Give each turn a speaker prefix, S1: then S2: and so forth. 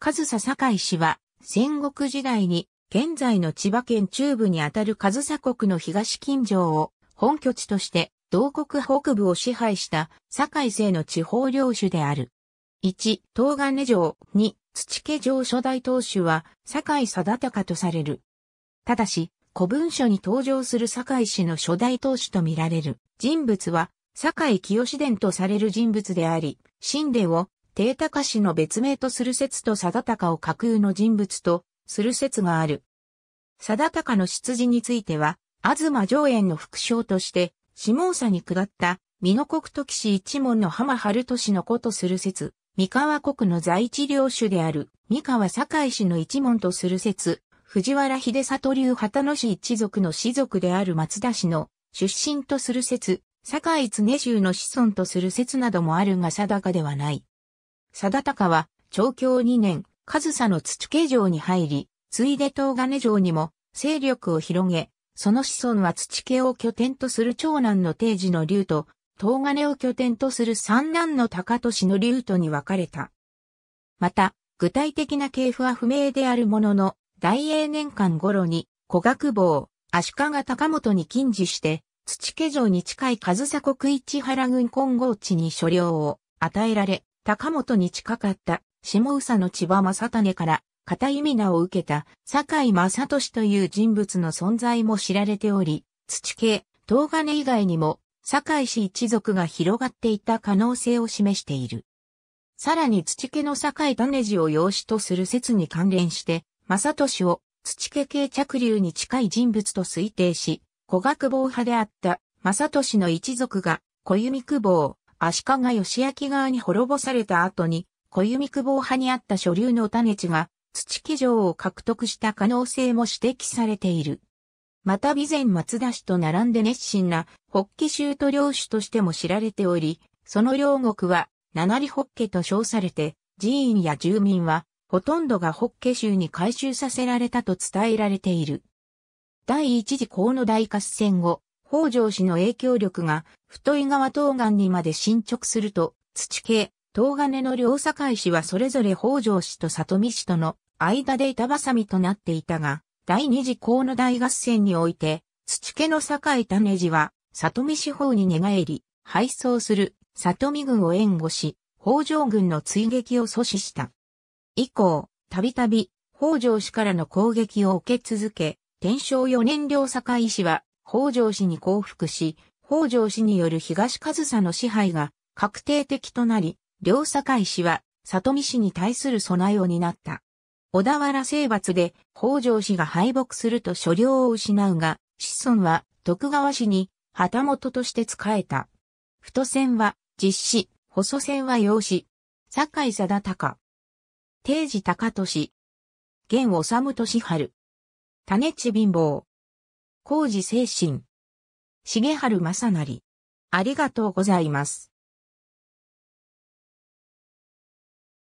S1: 上総堺市は、戦国時代に、現在の千葉県中部にあたる上総国の東近城を本拠地として、同国北部を支配した堺勢の地方領主である。1、東金城、2、土家城初代当主は、堺定隆とされる。ただし、古文書に登場する堺氏の初代当主と見られる人物は、堺清伝とされる人物であり、神殿を低高氏の別名とする説と定高を架空の人物とする説がある。定高の出自については、東上園の副将として、下総に下った、美濃国時氏一門の浜春俊の子とする説、三河国の在地領主である、三河堺氏の一門とする説、藤原秀里流旗野氏一族の氏族である松田氏の出身とする説、堺常州の子孫とする説などもあるが定かではない。定高は、長教2年、上総の土家城に入り、ついで東金城にも勢力を広げ、その子孫は土家を拠点とする長男の定時の竜と、東金を拠点とする三男の高利の竜とに分かれた。また、具体的な系譜は不明であるものの、大英年間頃に、古学坊、足利高本に近似して、土家城に近い上総国市原郡金剛地に所領を与えられ、高本に近かった下宇佐の千葉正種から片意味名を受けた坂井正俊という人物の存在も知られており、土系、東金以外にも坂井氏一族が広がっていた可能性を示している。さらに土家の坂井種次を養子とする説に関連して、正俊を土家系着流に近い人物と推定し、古学坊派であった正俊の一族が小弓久保、足利義明側に滅ぼされた後に、小弓久保派にあった所流の種地が、土木城を獲得した可能性も指摘されている。また備前松田氏と並んで熱心な北紀州と領主としても知られており、その領国は七里北家と称されて、寺院や住民はほとんどが北家州に改修させられたと伝えられている。第一次河野大合戦後、北条氏の影響力が太井川東岸にまで進捗すると、土系、東金の両境氏はそれぞれ北条氏と里見氏との間で板挟みとなっていたが、第二次河野大合戦において、土家の境種氏は、里見氏方に寝返り、敗走する里見軍を援護し、北条軍の追撃を阻止した。以降、たびたび、北条氏からの攻撃を受け続け、天正四年両境氏は、北条氏に降伏し、北条氏による東上佐の支配が確定的となり、両堺氏は里見氏に対する備えを担った。小田原征伐で北条氏が敗北すると所領を失うが、子孫は徳川氏に旗本として仕えた。太戦は実施、細戦は養子、堺貞隆、定時高俊、現治俊春、種地貧乏、工事精神。重春正成。ありがとうございます。